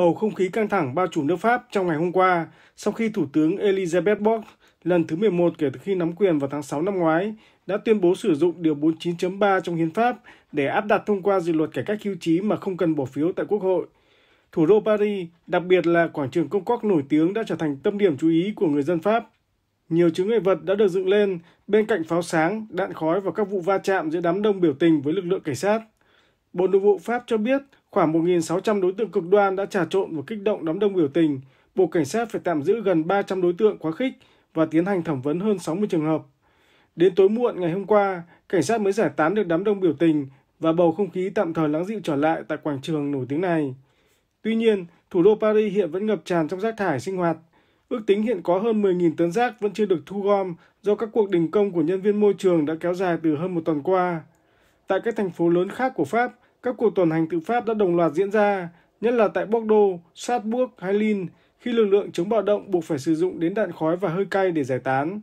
bầu không khí căng thẳng bao trùm nước Pháp trong ngày hôm qua sau khi Thủ tướng Elizabeth Borg lần thứ 11 kể từ khi nắm quyền vào tháng 6 năm ngoái đã tuyên bố sử dụng Điều 49.3 trong Hiến pháp để áp đặt thông qua dự luật cải cách hưu trí mà không cần bỏ phiếu tại Quốc hội. Thủ đô Paris, đặc biệt là quảng trường Công Quốc nổi tiếng đã trở thành tâm điểm chú ý của người dân Pháp. Nhiều chứng ngại vật đã được dựng lên bên cạnh pháo sáng, đạn khói và các vụ va chạm giữa đám đông biểu tình với lực lượng cảnh sát. Bộ Nội vụ Pháp cho biết Khoảng 1.600 đối tượng cực đoan đã trà trộn và kích động đám đông biểu tình, buộc cảnh sát phải tạm giữ gần 300 đối tượng quá khích và tiến hành thẩm vấn hơn 60 trường hợp. Đến tối muộn ngày hôm qua, cảnh sát mới giải tán được đám đông biểu tình và bầu không khí tạm thời lắng dịu trở lại tại quảng trường nổi tiếng này. Tuy nhiên, thủ đô Paris hiện vẫn ngập tràn trong rác thải sinh hoạt. Ước tính hiện có hơn 10.000 tấn rác vẫn chưa được thu gom do các cuộc đình công của nhân viên môi trường đã kéo dài từ hơn một tuần qua. Tại các thành phố lớn khác của Pháp, các cuộc tuần hành tự phát đã đồng loạt diễn ra, nhất là tại Bordeaux, Salzburg hay Lille, khi lực lượng chống bạo động buộc phải sử dụng đến đạn khói và hơi cay để giải tán.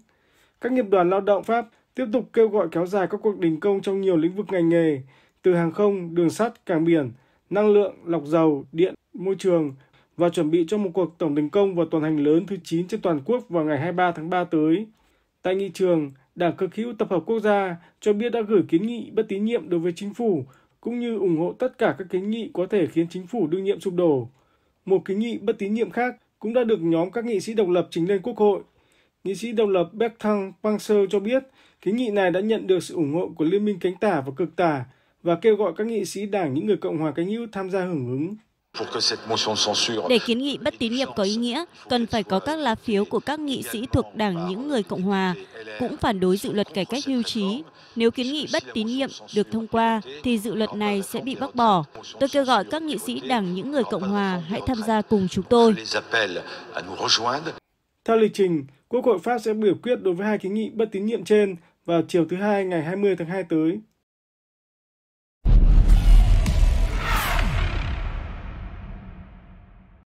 Các nghiệp đoàn lao động Pháp tiếp tục kêu gọi kéo dài các cuộc đình công trong nhiều lĩnh vực ngành nghề, từ hàng không, đường sắt, cảng biển, năng lượng, lọc dầu, điện, môi trường và chuẩn bị cho một cuộc tổng đình công và tuần hành lớn thứ 9 trên toàn quốc vào ngày 23 tháng 3 tới. Tại nghị trường, Đảng Cực hữu Tập hợp Quốc gia cho biết đã gửi kiến nghị bất tín nhiệm đối với chính phủ cũng như ủng hộ tất cả các kiến nghị có thể khiến chính phủ đương nhiệm sụp đổ. Một kiến nghị bất tín nhiệm khác cũng đã được nhóm các nghị sĩ độc lập trình lên Quốc hội. Nghị sĩ độc lập Bertrand Panser cho biết kiến nghị này đã nhận được sự ủng hộ của Liên minh cánh tả và cực tả và kêu gọi các nghị sĩ đảng những người Cộng hòa cánh hữu tham gia hưởng ứng. Để kiến nghị bất tín nhiệm có ý nghĩa, cần phải có các lá phiếu của các nghị sĩ thuộc Đảng Những Người Cộng Hòa, cũng phản đối dự luật cải cách hưu trí. Nếu kiến nghị bất tín nhiệm được thông qua, thì dự luật này sẽ bị bác bỏ. Tôi kêu gọi các nghị sĩ Đảng Những Người Cộng Hòa hãy tham gia cùng chúng tôi. À Theo lịch trình, Quốc hội Pháp sẽ biểu quyết đối với hai kiến nghị bất tín nhiệm trên vào chiều thứ Hai ngày 20 tháng 2 tới.